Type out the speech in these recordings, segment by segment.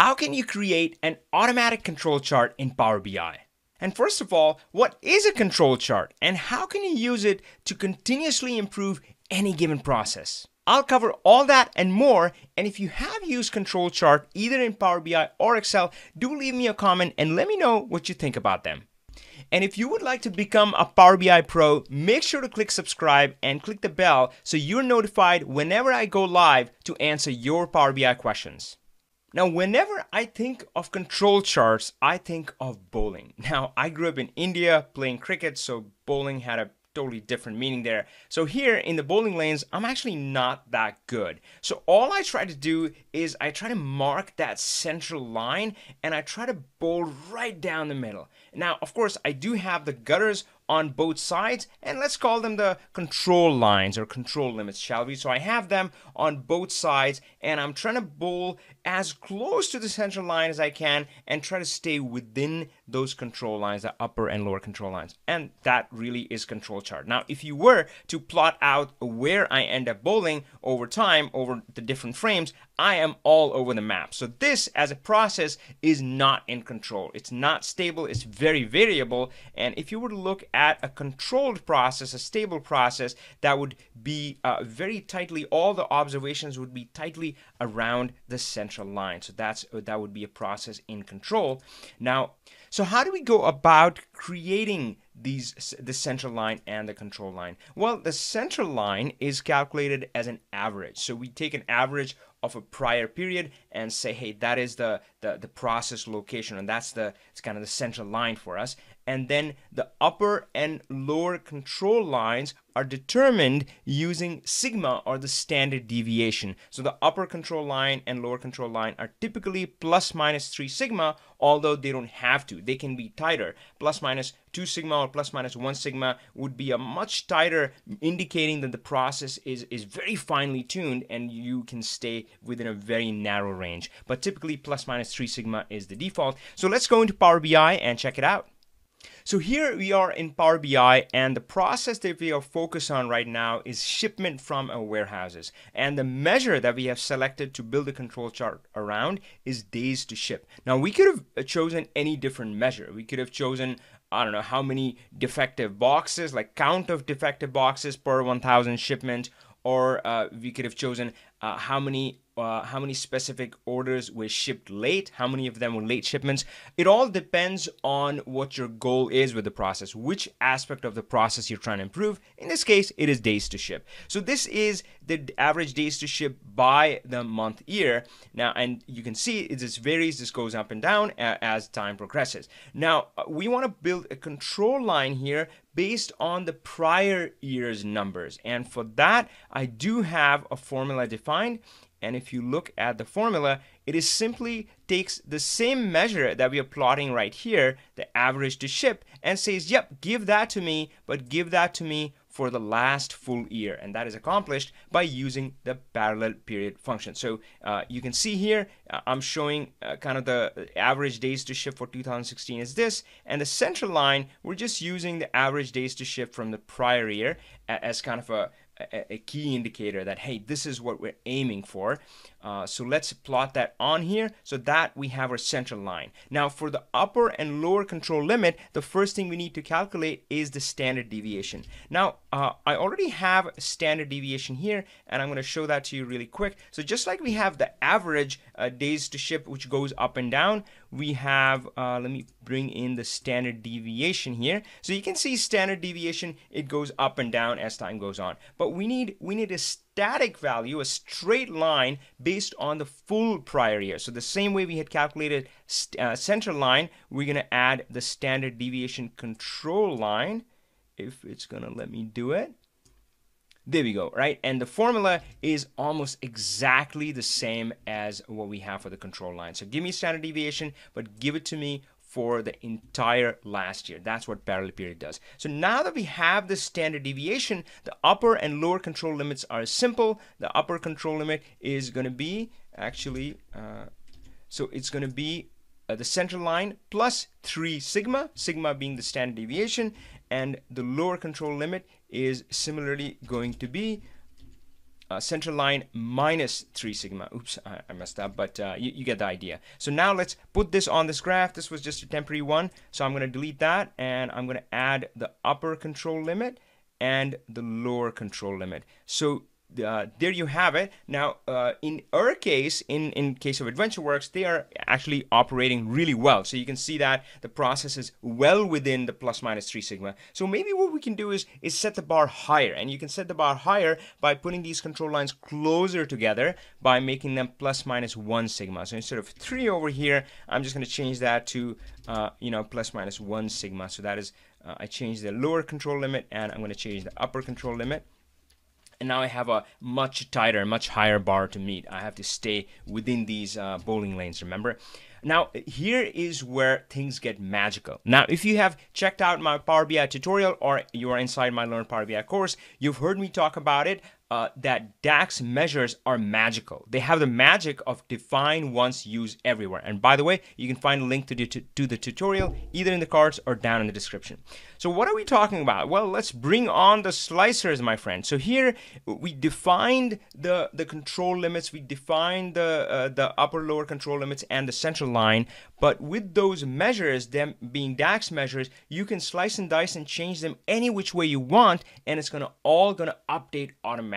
How can you create an automatic control chart in Power BI? And first of all, what is a control chart and how can you use it to continuously improve any given process? I'll cover all that and more. And if you have used control chart either in Power BI or Excel, do leave me a comment and let me know what you think about them. And if you would like to become a Power BI Pro, make sure to click subscribe and click the bell so you're notified whenever I go live to answer your Power BI questions. Now, whenever I think of control charts, I think of bowling. Now, I grew up in India playing cricket, so bowling had a totally different meaning there. So here in the bowling lanes, I'm actually not that good. So all I try to do is I try to mark that central line and I try to bowl right down the middle. Now, of course, I do have the gutters on both sides and let's call them the control lines or control limits shall we so I have them on both sides and I'm trying to bowl as close to the central line as I can and try to stay within those control lines the upper and lower control lines and that really is control chart now if you were to plot out where I end up bowling over time over the different frames I am all over the map. So this as a process is not in control. It's not stable, it's very variable. And if you were to look at a controlled process, a stable process, that would be uh, very tightly, all the observations would be tightly around the central line. So that's that would be a process in control. Now, so how do we go about creating these the central line and the control line? Well, the central line is calculated as an average. So we take an average of a prior period and say, hey, that is the, the, the process location and that's the it's kind of the central line for us and then the upper and lower control lines are determined using sigma or the standard deviation. So the upper control line and lower control line are typically plus minus 3 sigma, although they don't have to. They can be tighter. Plus minus 2 sigma or plus minus 1 sigma would be a much tighter indicating that the process is, is very finely tuned and you can stay within a very narrow range. But typically plus minus 3 sigma is the default. So let's go into Power BI and check it out. So here we are in Power BI and the process that we are focused on right now is shipment from our warehouses. And the measure that we have selected to build a control chart around is days to ship. Now we could have uh, chosen any different measure. We could have chosen I don't know how many defective boxes, like count of defective boxes per 1000 shipment, or uh, we could have chosen uh, how many uh, how many specific orders were shipped late, how many of them were late shipments. It all depends on what your goal is with the process, which aspect of the process you're trying to improve. In this case, it is days to ship. So this is the average days to ship by the month year. Now, and you can see it just varies, this goes up and down as time progresses. Now, uh, we want to build a control line here based on the prior year's numbers. And for that, I do have a formula defined and if you look at the formula, it is simply takes the same measure that we are plotting right here, the average to ship, and says, yep, give that to me, but give that to me for the last full year. And that is accomplished by using the parallel period function. So uh, you can see here, uh, I'm showing uh, kind of the average days to ship for 2016 is this. And the central line, we're just using the average days to ship from the prior year as kind of a a, key indicator that, hey, this is what we're aiming for. Uh, so let's plot that on here so that we have our central line. Now for the upper and lower control limit, the first thing we need to calculate is the standard deviation. Now uh, I already have standard deviation here and I'm going to show that to you really quick. So just like we have the average uh, days to ship which goes up and down, we have, uh, let me bring in the standard deviation here. So you can see standard deviation, it goes up and down as time goes on. But we need, we need a static value, a straight line based on the full prior year. So the same way we had calculated uh, center line, we're going to add the standard deviation control line if it's gonna let me do it. There we go, right? And the formula is almost exactly the same as what we have for the control line. So give me standard deviation, but give it to me for the entire last year. That's what parallel period does. So now that we have the standard deviation, the upper and lower control limits are simple. The upper control limit is going to be actually, uh, so it's going to be uh, the center line plus 3 sigma, sigma being the standard deviation, and the lower control limit is similarly going to be uh, center line minus 3 sigma. Oops, I, I messed up, but uh, you, you, get the idea. So now let's put this on this graph. This was just a temporary one, so I'm going to delete that, and I'm going to add the upper control limit and the lower control limit. So uh, there you have it. Now, uh, in our case, in, in case of AdventureWorks, they are actually operating really well. So you can see that the process is well within the plus minus three sigma. So maybe what we can do is, is set the bar higher. And you can set the bar higher by putting these control lines closer together by making them plus minus one sigma. So instead of three over here, I'm just going to change that to, uh, you know, plus minus one sigma. So that is, uh, I changed the lower control limit and I'm going to change the upper control limit and now I have a much tighter, much higher bar to meet. I have to stay within these uh, bowling lanes, remember? Now, here is where things get magical. Now, if you have checked out my Power BI tutorial or you are inside my Learn Power BI course, you've heard me talk about it uh, that DAX measures are magical. They have the magic of define once use everywhere. And by the way, you can find a link to, the, to, to the tutorial either in the cards or down in the description. So what are we talking about? Well, let's bring on the slicers, my friend. So here we defined the, the control limits, we defined the, uh, the upper lower control limits and the central line. But with those measures, them being DAX measures, you can slice and dice and change them any which way you want. And it's gonna all gonna update automatically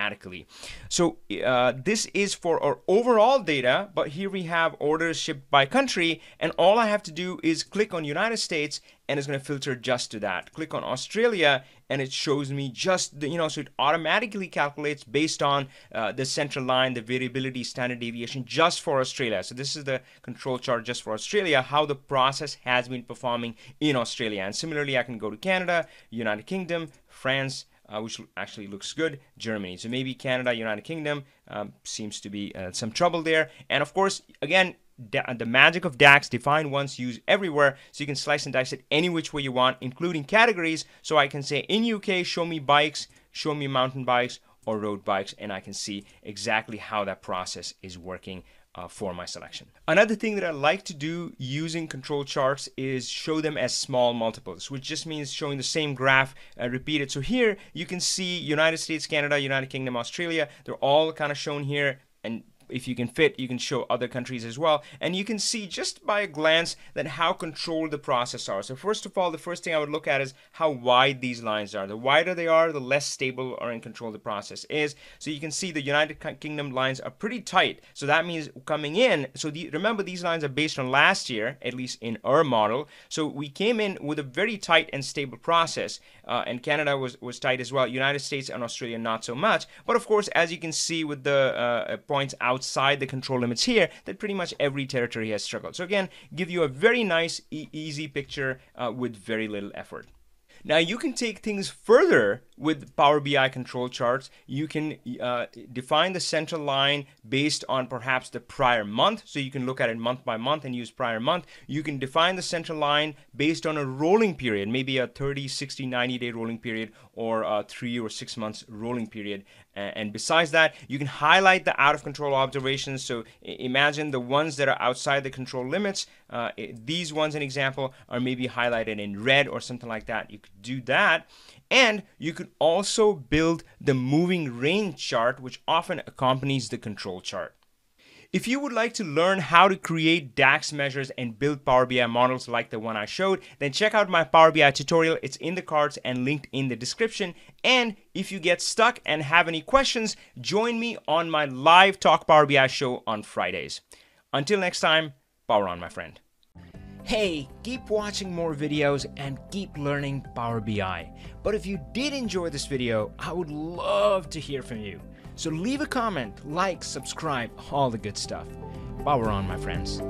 so uh, this is for our overall data, but here we have orders shipped by country, and all I have to do is click on United States and it's going to filter just to that. Click on Australia and it shows me just the, you know, so it automatically calculates based on uh, the central line, the variability, standard deviation just for Australia. So this is the control chart just for Australia, how the process has been performing in Australia. And similarly, I can go to Canada, United Kingdom, France, uh, which actually looks good, Germany. So maybe Canada, United Kingdom um, seems to be uh, some trouble there. And of course, again, the magic of DAX, defined once, used everywhere. So you can slice and dice it any which way you want, including categories. So I can say in UK, show me bikes, show me mountain bikes, or road bikes, and I can see exactly how that process is working uh, for my selection. Another thing that I like to do using control charts is show them as small multiples, which just means showing the same graph uh, repeated. So here you can see United States, Canada, United Kingdom, Australia, they're all kind of shown here and if you can fit, you can show other countries as well. And you can see just by a glance that how controlled the process are. So first of all, the first thing I would look at is how wide these lines are. The wider they are, the less stable or in control the process is. So you can see the United Kingdom lines are pretty tight. So that means coming in, so the, remember these lines are based on last year, at least in our model. So we came in with a very tight and stable process uh, and Canada was, was tight as well. United States and Australia not so much. But of course, as you can see with the uh, uh, points outside the control limits here, that pretty much every territory has struggled. So again, give you a very nice, e easy picture uh, with very little effort. Now you can take things further with Power BI control charts. You can uh, define the central line based on perhaps the prior month. So you can look at it month by month and use prior month. You can define the central line based on a rolling period, maybe a 30, 60, 90 day rolling period or a three or six months rolling period. And besides that, you can highlight the out of control observations. So imagine the ones that are outside the control limits. Uh, these ones, an example, are maybe highlighted in red or something like that. You could do that. And you could also build the moving range chart, which often accompanies the control chart. If you would like to learn how to create DAX measures and build Power BI models like the one I showed, then check out my Power BI tutorial. It's in the cards and linked in the description. And if you get stuck and have any questions, join me on my live Talk Power BI show on Fridays. Until next time, power on, my friend. Hey, keep watching more videos and keep learning Power BI. But if you did enjoy this video, I would love to hear from you. So leave a comment, like, subscribe, all the good stuff. we're on, my friends.